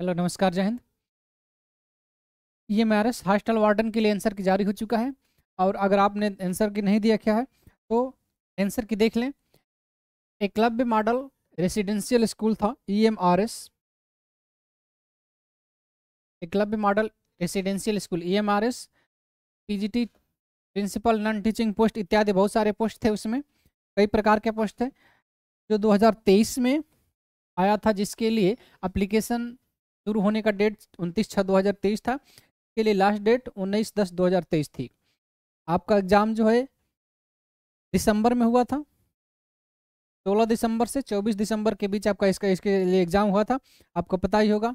hello नमस्कार जय हिंद ये मैरिज हॉस्टल वार्डन के लिए आंसर की जारी हो चुका है और अगर आपने आंसर की नहीं दिया क्या है तो आंसर की देख लें एकलव्य मॉडल रेसिडेंशियल स्कूल था ई एम आर एस एक Eklavya model residential school E M R S P G T principal non teaching post इत्यादि बहुत सारे पोस्ट थे उसमें कई प्रकार के पोस्ट थे जो 2023 में आया था जिसके लिए अप्लीकेशन शुरू होने का डेट उनतीस छः दो हज़ार तेईस था इसके लिए लास्ट डेट उन्नीस दस दो हज़ार तेईस थी आपका एग्ज़ाम जो है दिसंबर में हुआ था सोलह दिसंबर से चौबीस दिसंबर के बीच आपका इसका इसके लिए एग्ज़ाम हुआ था आपको पता ही होगा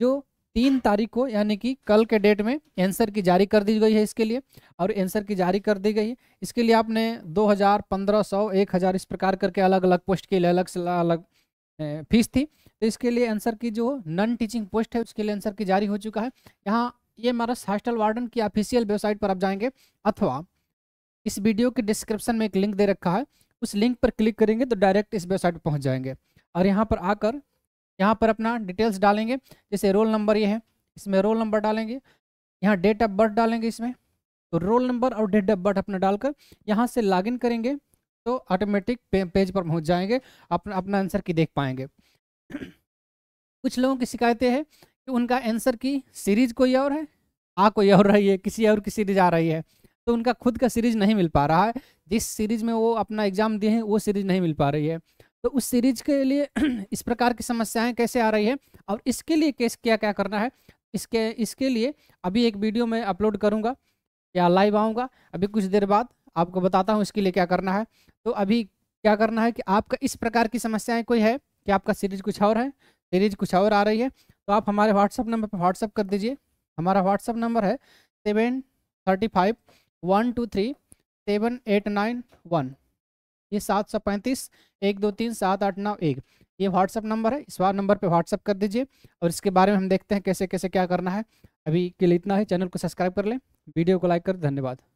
जो तीन तारीख को यानी कि कल के डेट में आंसर की जारी कर दी गई है इसके लिए और आंसर की जारी कर दी गई है इसके लिए आपने 2000, 1500, 1000 इस प्रकार करके अलग अलग पोस्ट के लिए अलग से अलग फीस थी तो इसके लिए आंसर की जो नॉन टीचिंग पोस्ट है उसके लिए आंसर की जारी हो चुका है यहाँ ये हमारा हॉस्टल वार्डन की ऑफिशियल वेबसाइट पर आप जाएंगे अथवा इस वीडियो के डिस्क्रिप्शन में एक लिंक दे रखा है उस लिंक पर क्लिक करेंगे तो डायरेक्ट इस वेबसाइट पर पहुँच जाएंगे और यहाँ पर आकर यहाँ पर अपना डिटेल्स डालेंगे जैसे रोल नंबर ये है इसमें रोल नंबर डालेंगे यहाँ डेट ऑफ बर्थ डालेंगे इसमें तो रोल नंबर और डेट ऑफ बर्थ अपना डालकर यहाँ से लॉगिन करेंगे तो ऑटोमेटिक पेज पर पहुँच जाएंगे अपना अपना आंसर की देख पाएंगे कुछ लोगों की शिकायतें हैं कि उनका आंसर की सीरीज कोई और है आ हाँ, कोई और रही है किसी और की सीरीज आ रही है तो उनका खुद का सीरीज नहीं मिल पा रहा है जिस सीरीज में वो अपना एग्जाम दिए हैं वो सीरीज नहीं मिल पा रही है तो उस सीरीज के लिए इस प्रकार की समस्याएं कैसे आ रही है और इसके लिए कैसे क्या क्या करना है इसके इसके लिए अभी एक वीडियो मैं अपलोड करूँगा या लाइव आऊँगा अभी कुछ देर बाद आपको बताता हूँ इसके लिए क्या करना है तो अभी क्या करना है कि आपका इस प्रकार की समस्याएं कोई है कि आपका सीरीज कुछ और है सीरीज कुछ और आ रही है तो आप हमारे व्हाट्सअप नंबर पर व्हाट्सअप कर दीजिए हमारा व्हाट्सअप नंबर है seven thirty five one two three seven eight nine one ये सात सौ पैंतीस एक दो तीन सात आठ नौ एक ये व्हाट्सअप नंबर है इस बार नंबर पे व्हाट्सअप कर दीजिए और इसके बारे में हम देखते हैं कैसे कैसे क्या करना है अभी के लिए इतना है चैनल को सब्सक्राइब कर लें वीडियो को लाइक कर धन्यवाद